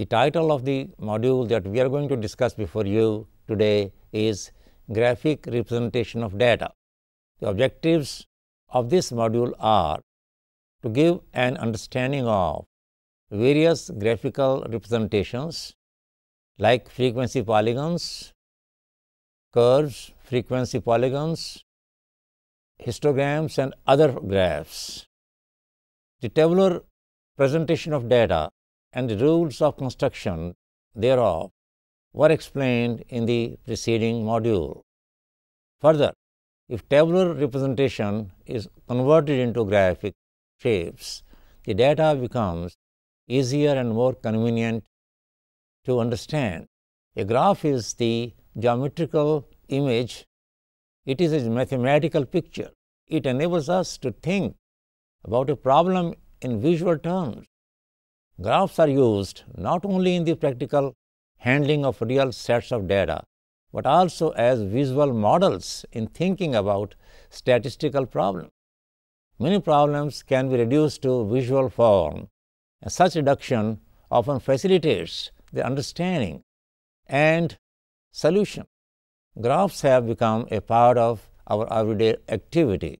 The title of the module that we are going to discuss before you today is Graphic Representation of Data. The objectives of this module are to give an understanding of various graphical representations like frequency polygons, curves, frequency polygons, histograms and other graphs. The tabular presentation of data and the rules of construction thereof were explained in the preceding module. Further, if tabular representation is converted into graphic shapes, the data becomes easier and more convenient to understand. A graph is the geometrical image, it is a mathematical picture. It enables us to think about a problem in visual terms Graphs are used not only in the practical handling of real sets of data, but also as visual models in thinking about statistical problems. Many problems can be reduced to visual form, and such reduction often facilitates the understanding and solution. Graphs have become a part of our everyday activity.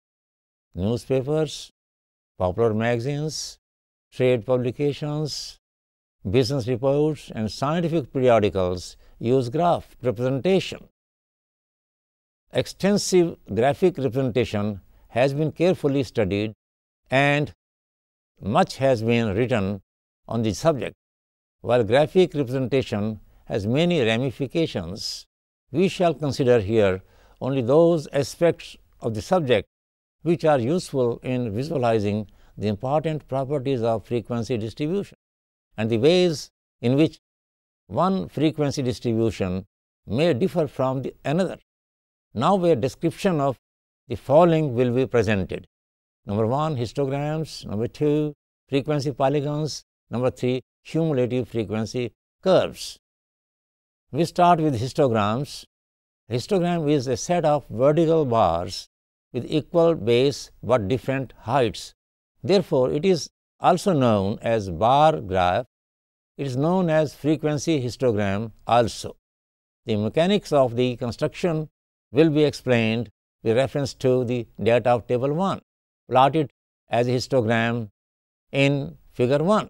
Newspapers, popular magazines, trade publications, business reports, and scientific periodicals use graph representation. Extensive graphic representation has been carefully studied and much has been written on the subject. While graphic representation has many ramifications, we shall consider here only those aspects of the subject which are useful in visualizing the important properties of frequency distribution and the ways in which one frequency distribution may differ from the another. Now, a description of the following will be presented. Number 1 histograms, number 2 frequency polygons, number 3 cumulative frequency curves. We start with histograms. Histogram is a set of vertical bars with equal base but different heights Therefore, it is also known as bar graph. It is known as frequency histogram also. The mechanics of the construction will be explained with reference to the data of table 1 plotted as a histogram in figure 1.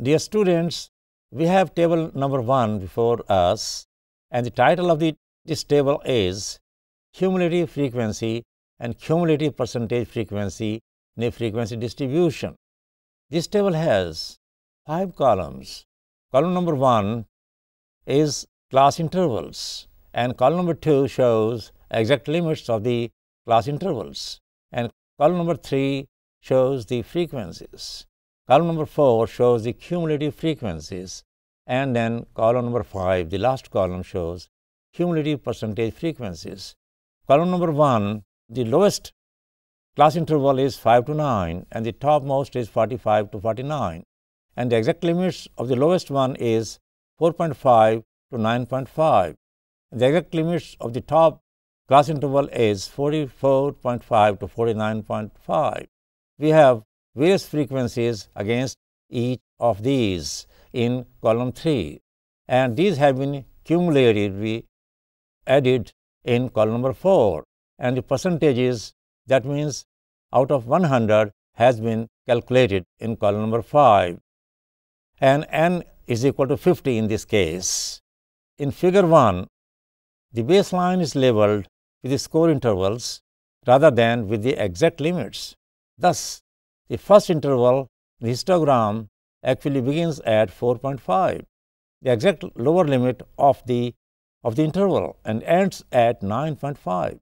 Dear students, we have table number 1 before us and the title of the, this table is cumulative frequency and cumulative percentage frequency new frequency distribution. This table has five columns. Column number one is class intervals and column number two shows exact limits of the class intervals and column number three shows the frequencies. Column number four shows the cumulative frequencies and then column number five, the last column shows cumulative percentage frequencies. Column number one, the lowest Class interval is 5 to 9 and the topmost is 45 to 49 and the exact limits of the lowest one is 4.5 to 9.5. The exact limits of the top class interval is 44.5 to 49.5. We have various frequencies against each of these in column 3 and these have been cumulatively added in column number 4 and the percentages that means out of 100 has been calculated in column number 5 and n is equal to 50 in this case. In figure 1, the baseline is labeled with the score intervals rather than with the exact limits. Thus, the first interval the histogram actually begins at 4.5, the exact lower limit of the of the interval and ends at 9.5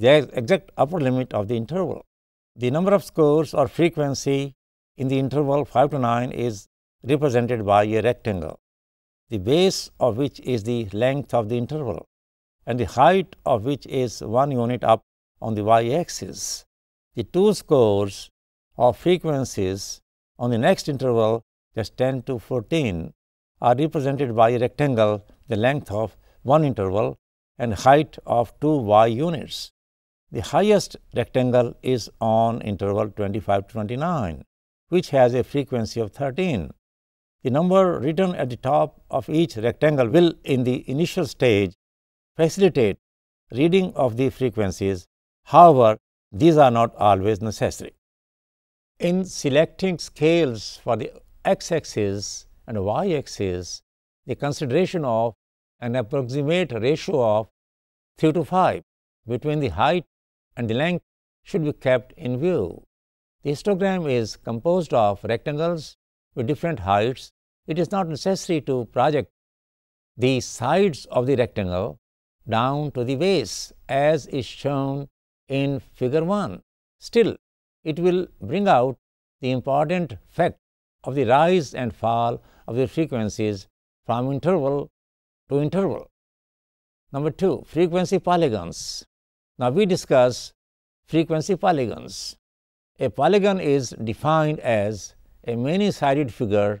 the exact upper limit of the interval. The number of scores or frequency in the interval 5 to 9 is represented by a rectangle, the base of which is the length of the interval and the height of which is 1 unit up on the y axis. The two scores or frequencies on the next interval just 10 to 14 are represented by a rectangle the length of one interval and height of 2 y units. The highest rectangle is on interval 25 to 29, which has a frequency of 13. The number written at the top of each rectangle will, in the initial stage, facilitate reading of the frequencies. However, these are not always necessary. In selecting scales for the x axis and y axis, the consideration of an approximate ratio of 3 to 5 between the height and the length should be kept in view. The histogram is composed of rectangles with different heights. It is not necessary to project the sides of the rectangle down to the base as is shown in figure 1. Still, it will bring out the important fact of the rise and fall of the frequencies from interval to interval. Number 2, frequency polygons. Now, we discuss frequency polygons. A polygon is defined as a many sided figure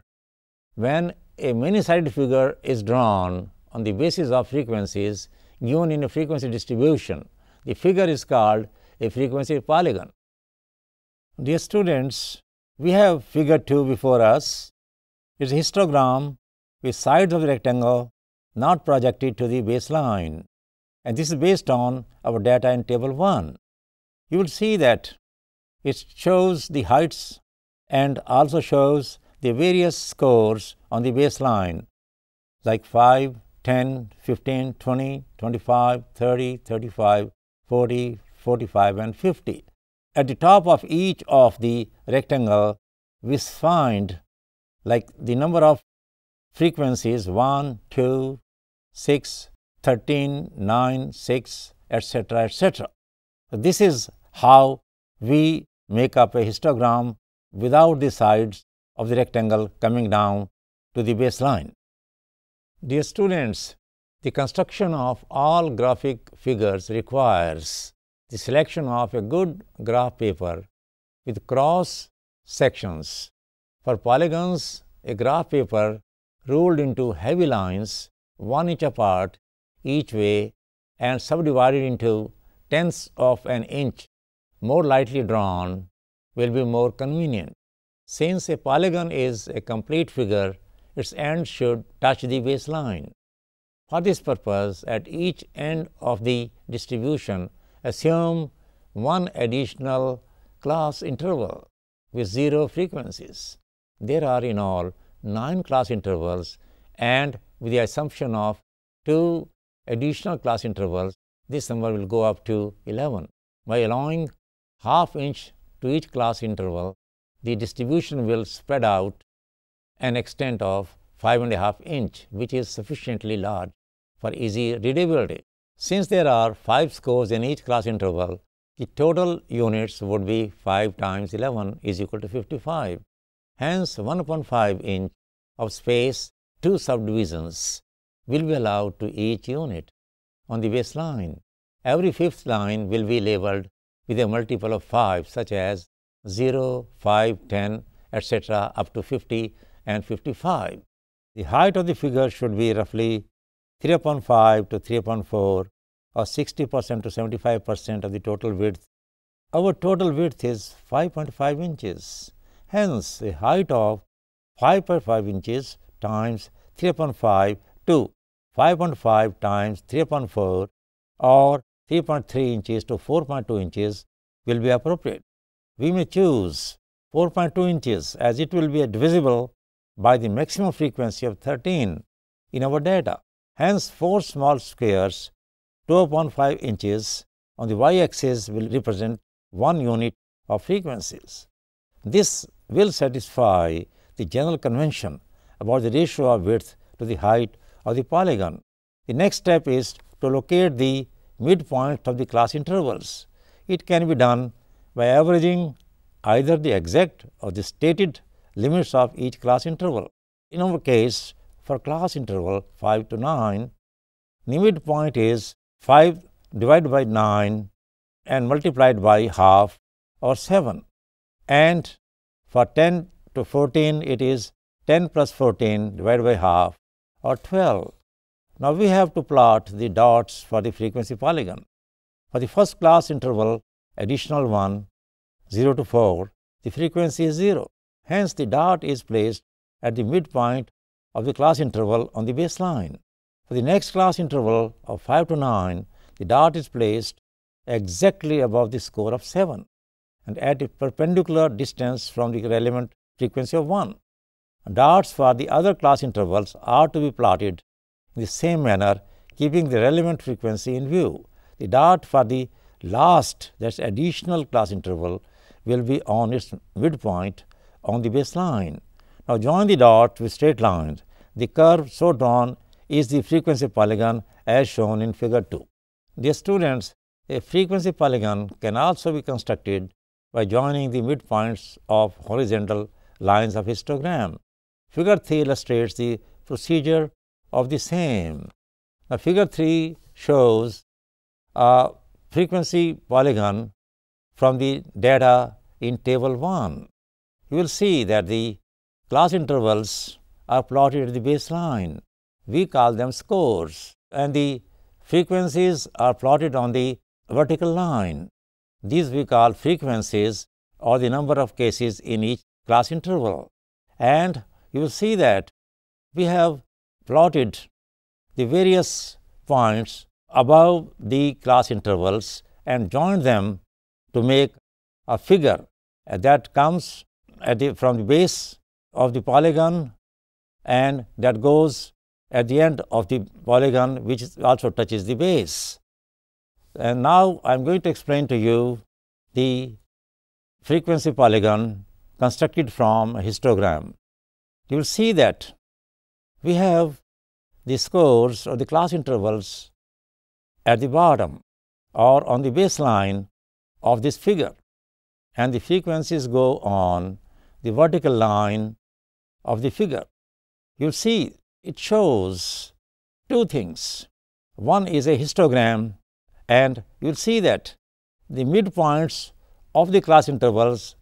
when a many sided figure is drawn on the basis of frequencies given in a frequency distribution. The figure is called a frequency polygon. Dear students, we have figure 2 before us. It is a histogram with sides of the rectangle not projected to the baseline. And this is based on our data in table 1. You will see that it shows the heights and also shows the various scores on the baseline like 5, 10, 15, 20, 25, 30, 35, 40, 45 and 50. At the top of each of the rectangle we find like the number of frequencies 1, 2, 6, 13, 9, 6, etc., etc. This is how we make up a histogram without the sides of the rectangle coming down to the baseline. Dear students, the construction of all graphic figures requires the selection of a good graph paper with cross sections. For polygons, a graph paper ruled into heavy lines 1 inch apart each way and subdivided into tenths of an inch more lightly drawn will be more convenient. Since a polygon is a complete figure, its end should touch the baseline. For this purpose, at each end of the distribution, assume one additional class interval with zero frequencies. There are in all nine class intervals and with the assumption of two additional class intervals, this number will go up to 11. By allowing half inch to each class interval, the distribution will spread out an extent of 5.5 inch, which is sufficiently large for easy readability. Since there are 5 scores in each class interval, the total units would be 5 times 11 is equal to 55. Hence, 1.5 inch of space, two subdivisions will be allowed to each unit. On the baseline, every fifth line will be labeled with a multiple of 5 such as 0, 5, 10, etc. up to 50 and 55. The height of the figure should be roughly 3.5 to 3.4 or 60 percent to 75 percent of the total width. Our total width is 5.5 inches. Hence, the height of 5.5 inches times 3.5 to 5.5 times 3.4 or 3.3 inches to 4.2 inches will be appropriate. We may choose 4.2 inches as it will be divisible by the maximum frequency of 13 in our data. Hence, four small squares 2.5 inches on the y axis will represent one unit of frequencies. This will satisfy the general convention about the ratio of width to the height of the polygon. The next step is to locate the midpoint of the class intervals. It can be done by averaging either the exact or the stated limits of each class interval. In our case, for class interval 5 to 9, the midpoint is 5 divided by 9 and multiplied by half or 7. And for 10 to 14, it is 10 plus 14 divided by half or 12. Now, we have to plot the dots for the frequency polygon. For the first class interval, additional 1, 0 to 4, the frequency is 0. Hence, the dot is placed at the midpoint of the class interval on the baseline. For the next class interval of 5 to 9, the dot is placed exactly above the score of 7 and at a perpendicular distance from the relevant frequency of 1. Dots for the other class intervals are to be plotted in the same manner, keeping the relevant frequency in view. The dot for the last that is additional class interval will be on its midpoint on the baseline. Now, join the dot with straight lines. The curve so drawn is the frequency polygon as shown in figure 2. Dear students, a frequency polygon can also be constructed by joining the midpoints of horizontal lines of histogram. Figure 3 illustrates the procedure of the same. Now, figure 3 shows a frequency polygon from the data in table 1. You will see that the class intervals are plotted at the baseline. We call them scores and the frequencies are plotted on the vertical line. These we call frequencies or the number of cases in each class interval. And you will see that we have plotted the various points above the class intervals and joined them to make a figure that comes the, from the base of the polygon and that goes at the end of the polygon which also touches the base. And now I am going to explain to you the frequency polygon constructed from a histogram you will see that we have the scores or the class intervals at the bottom or on the baseline of this figure and the frequencies go on the vertical line of the figure. You see it shows two things. One is a histogram and you will see that the midpoints of the class intervals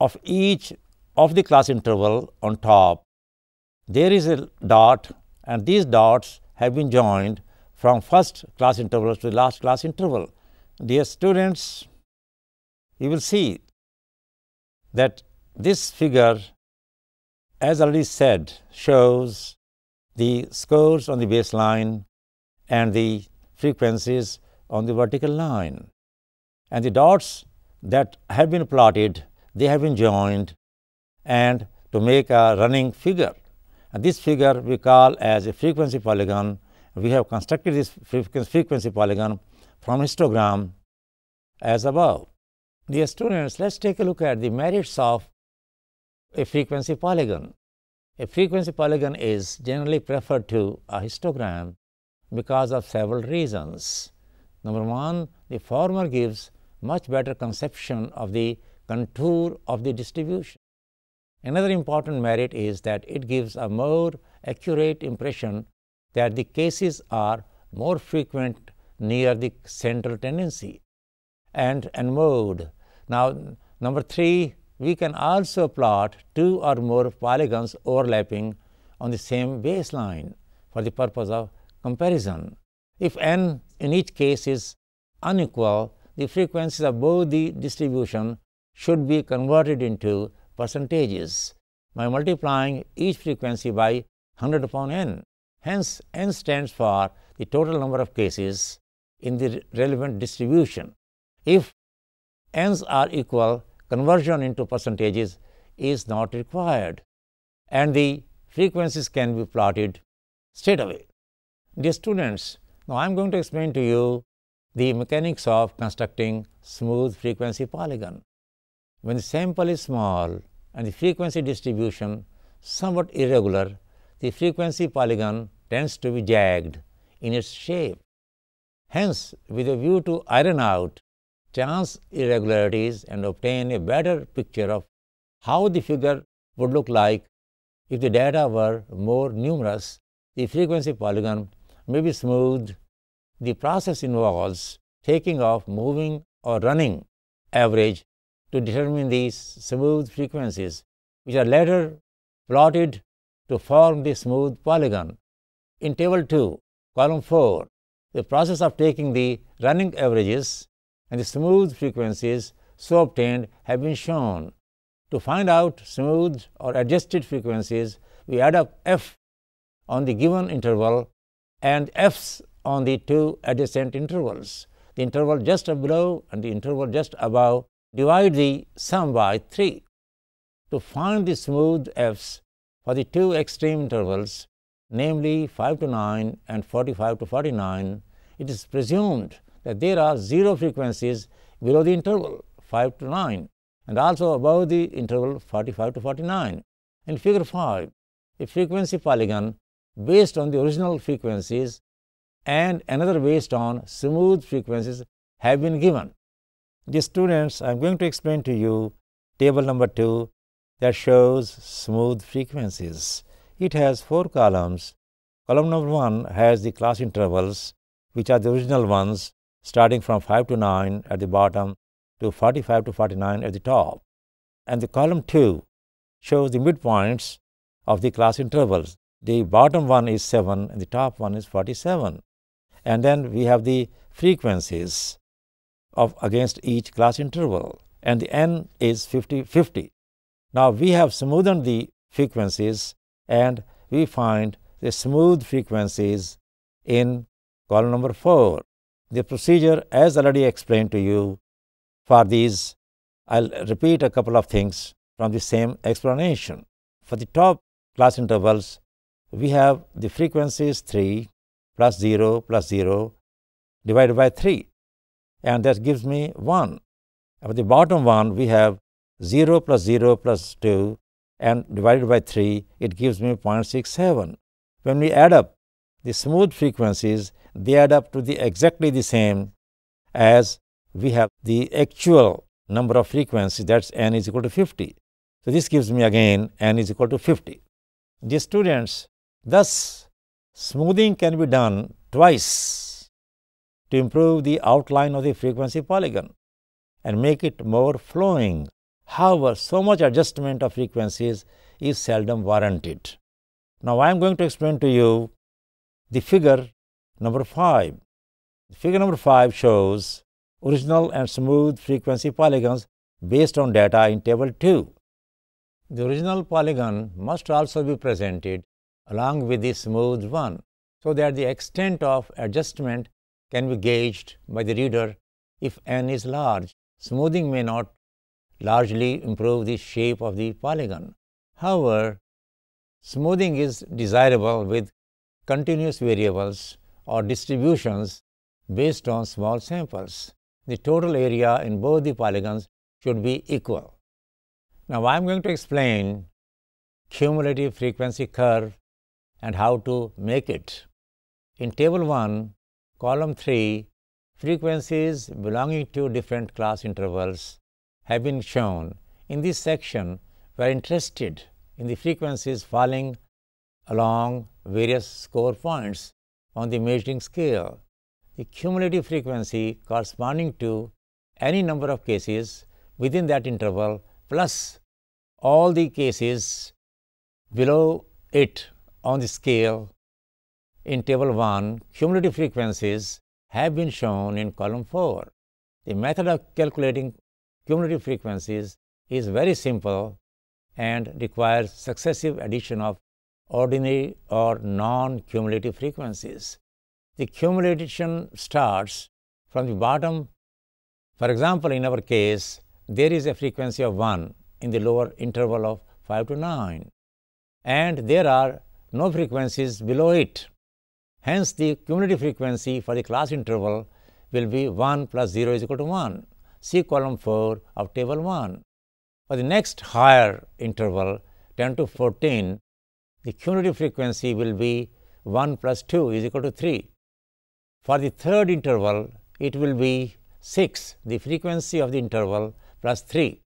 of each of the class interval on top, there is a dot and these dots have been joined from first class interval to the last class interval. Dear students, you will see that this figure as already said shows the scores on the baseline and the frequencies on the vertical line. And the dots that have been plotted, they have been joined and to make a running figure. And this figure we call as a frequency polygon. We have constructed this frequency polygon from histogram as above. Dear students, let us take a look at the merits of a frequency polygon. A frequency polygon is generally preferred to a histogram because of several reasons. Number one, the former gives much better conception of the contour of the distribution. Another important merit is that it gives a more accurate impression that the cases are more frequent near the central tendency and, and mode. Now, number three, we can also plot two or more polygons overlapping on the same baseline for the purpose of comparison. If n in each case is unequal, the frequencies of both the distribution should be converted into percentages by multiplying each frequency by 100 upon n. Hence, n stands for the total number of cases in the relevant distribution. If n's are equal, conversion into percentages is not required and the frequencies can be plotted straight away. Dear students, now I am going to explain to you the mechanics of constructing smooth frequency polygon. When the sample is small and the frequency distribution somewhat irregular, the frequency polygon tends to be jagged in its shape. Hence, with a view to iron out chance irregularities and obtain a better picture of how the figure would look like if the data were more numerous, the frequency polygon may be smoothed. The process involves taking off moving or running average to determine these smooth frequencies, which are later plotted to form the smooth polygon. In table 2, column 4, the process of taking the running averages and the smooth frequencies so obtained have been shown. To find out smooth or adjusted frequencies, we add up f on the given interval and f's on the two adjacent intervals, the interval just below and the interval just above divide the sum by 3. To find the smooth f's for the two extreme intervals, namely 5 to 9 and 45 to 49, it is presumed that there are zero frequencies below the interval 5 to 9 and also above the interval 45 to 49. In figure 5, a frequency polygon based on the original frequencies and another based on smooth frequencies have been given. Dear students, I am going to explain to you table number 2 that shows smooth frequencies. It has 4 columns. Column number 1 has the class intervals which are the original ones starting from 5 to 9 at the bottom to 45 to 49 at the top. And the column 2 shows the midpoints of the class intervals. The bottom one is 7 and the top one is 47. And then we have the frequencies of against each class interval and the n is 50 50. Now we have smoothed the frequencies and we find the smooth frequencies in column number 4. The procedure as already explained to you for these I will repeat a couple of things from the same explanation. For the top class intervals we have the frequencies 3 plus 0 plus 0 divided by 3 and that gives me 1. At the bottom one, we have 0 plus 0 plus 2 and divided by 3, it gives me 0.67. When we add up the smooth frequencies, they add up to the exactly the same as we have the actual number of frequencies, that's n is equal to 50. So, this gives me again n is equal to 50. The students, thus smoothing can be done twice to improve the outline of the frequency polygon and make it more flowing. However, so much adjustment of frequencies is seldom warranted. Now, I am going to explain to you the figure number 5. Figure number 5 shows original and smooth frequency polygons based on data in table 2. The original polygon must also be presented along with the smooth one so that the extent of adjustment can be gauged by the reader if n is large. Smoothing may not largely improve the shape of the polygon. However, smoothing is desirable with continuous variables or distributions based on small samples. The total area in both the polygons should be equal. Now, I am going to explain cumulative frequency curve and how to make it. In table 1, Column 3, frequencies belonging to different class intervals have been shown. In this section, we are interested in the frequencies falling along various score points on the measuring scale. The cumulative frequency corresponding to any number of cases within that interval plus all the cases below it on the scale in table 1, cumulative frequencies have been shown in column 4. The method of calculating cumulative frequencies is very simple and requires successive addition of ordinary or non-cumulative frequencies. The cumulation starts from the bottom. For example, in our case, there is a frequency of 1 in the lower interval of 5 to 9 and there are no frequencies below it. Hence, the cumulative frequency for the class interval will be 1 plus 0 is equal to 1, see column 4 of table 1. For the next higher interval 10 to 14, the cumulative frequency will be 1 plus 2 is equal to 3. For the third interval, it will be 6, the frequency of the interval plus 3,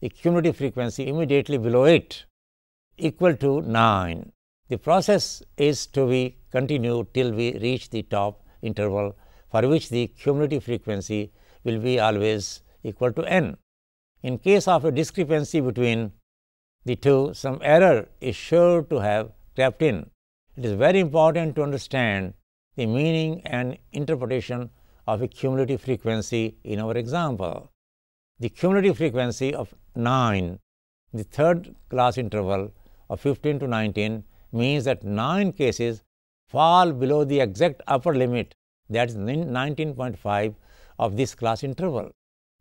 the cumulative frequency immediately below it equal to 9. The process is to be continue till we reach the top interval for which the cumulative frequency will be always equal to n. In case of a discrepancy between the two, some error is sure to have crept in. It is very important to understand the meaning and interpretation of a cumulative frequency in our example. The cumulative frequency of 9, the third class interval of 15 to 19 means that 9 cases fall below the exact upper limit that is 19.5 of this class interval.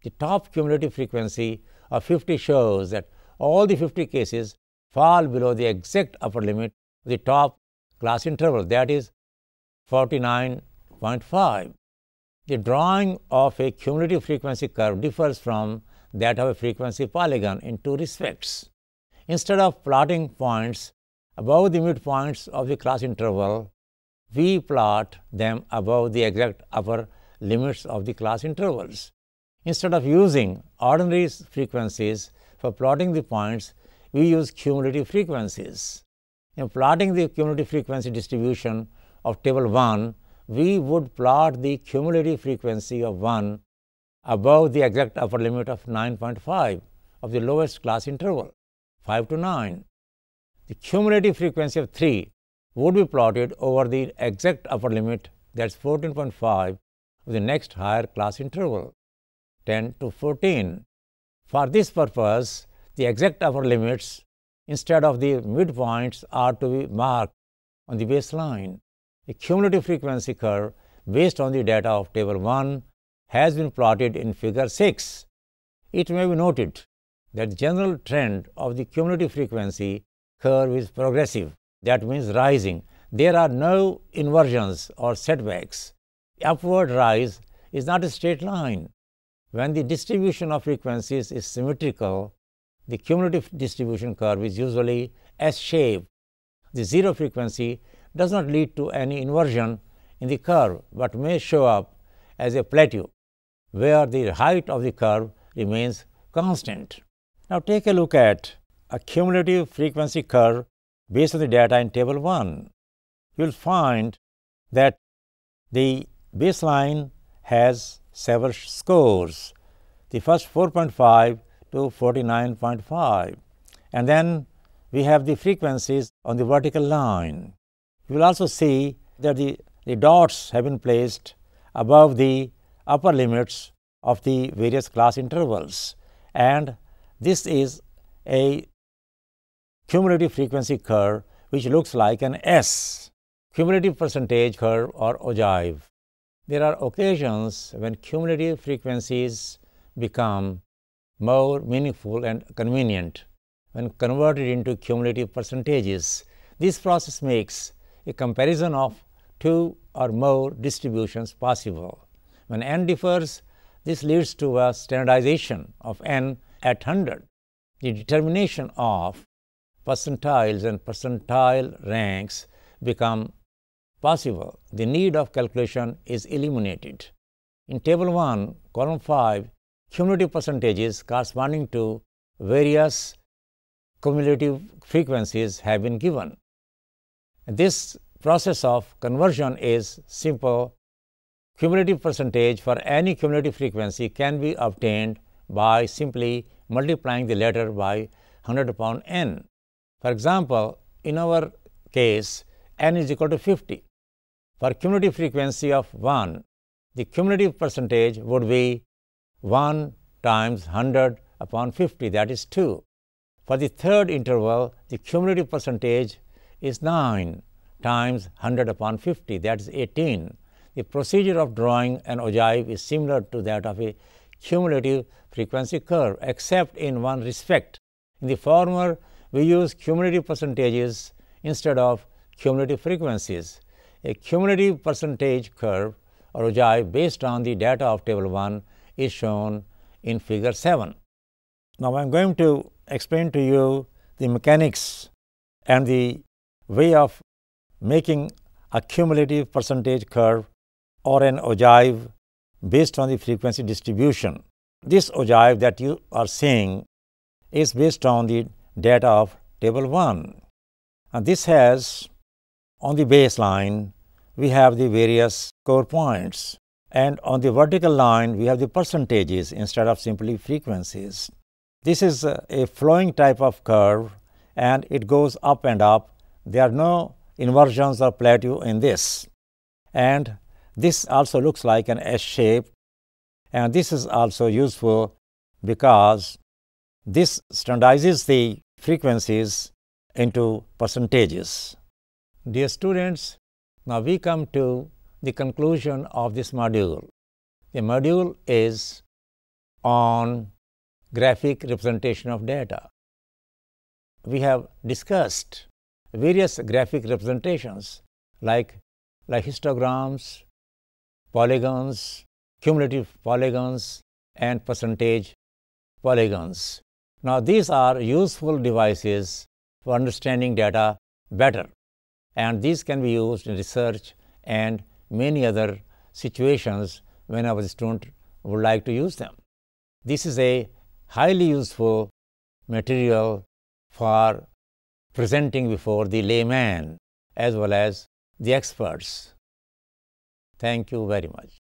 The top cumulative frequency of 50 shows that all the 50 cases fall below the exact upper limit of the top class interval that is 49.5. The drawing of a cumulative frequency curve differs from that of a frequency polygon in two respects. Instead of plotting points above the midpoints of the class interval, we plot them above the exact upper limits of the class intervals. Instead of using ordinary frequencies for plotting the points, we use cumulative frequencies. In plotting the cumulative frequency distribution of table 1, we would plot the cumulative frequency of 1 above the exact upper limit of 9.5 of the lowest class interval 5 to 9. The cumulative frequency of 3 would be plotted over the exact upper limit that is 14.5 of the next higher class interval 10 to 14. For this purpose, the exact upper limits instead of the midpoints are to be marked on the baseline. A cumulative frequency curve based on the data of table 1 has been plotted in figure 6. It may be noted that the general trend of the cumulative frequency curve is progressive that means rising. There are no inversions or setbacks. Upward rise is not a straight line. When the distribution of frequencies is symmetrical, the cumulative distribution curve is usually S shaped. The zero frequency does not lead to any inversion in the curve, but may show up as a plateau where the height of the curve remains constant. Now, take a look at a cumulative frequency curve based on the data in table 1, you will find that the baseline has several scores, the first 4.5 to 49.5. And then we have the frequencies on the vertical line. You will also see that the, the dots have been placed above the upper limits of the various class intervals. And this is a cumulative frequency curve which looks like an S, cumulative percentage curve or ogive. There are occasions when cumulative frequencies become more meaningful and convenient when converted into cumulative percentages. This process makes a comparison of two or more distributions possible. When n differs, this leads to a standardization of n at 100. The determination of percentiles and percentile ranks become possible, the need of calculation is eliminated. In table 1, column 5, cumulative percentages corresponding to various cumulative frequencies have been given. This process of conversion is simple. Cumulative percentage for any cumulative frequency can be obtained by simply multiplying the latter by 100 upon n. For example, in our case, n is equal to 50. For cumulative frequency of 1, the cumulative percentage would be 1 times 100 upon 50, that is 2. For the third interval, the cumulative percentage is 9 times 100 upon 50, that is 18. The procedure of drawing an ogive is similar to that of a cumulative frequency curve, except in one respect. In the former, we use cumulative percentages instead of cumulative frequencies. A cumulative percentage curve or ojai based on the data of table 1 is shown in figure 7. Now, I am going to explain to you the mechanics and the way of making a cumulative percentage curve or an ogive based on the frequency distribution. This ogive that you are seeing is based on the data of table 1. And this has on the baseline we have the various core points and on the vertical line we have the percentages instead of simply frequencies. This is a flowing type of curve and it goes up and up. There are no inversions or plateau in this. And this also looks like an S shape and this is also useful because this standardizes the frequencies into percentages. Dear students, now we come to the conclusion of this module. The module is on graphic representation of data. We have discussed various graphic representations like, like histograms, polygons, cumulative polygons and percentage polygons. Now, these are useful devices for understanding data better and these can be used in research and many other situations when our student would like to use them. This is a highly useful material for presenting before the layman as well as the experts. Thank you very much.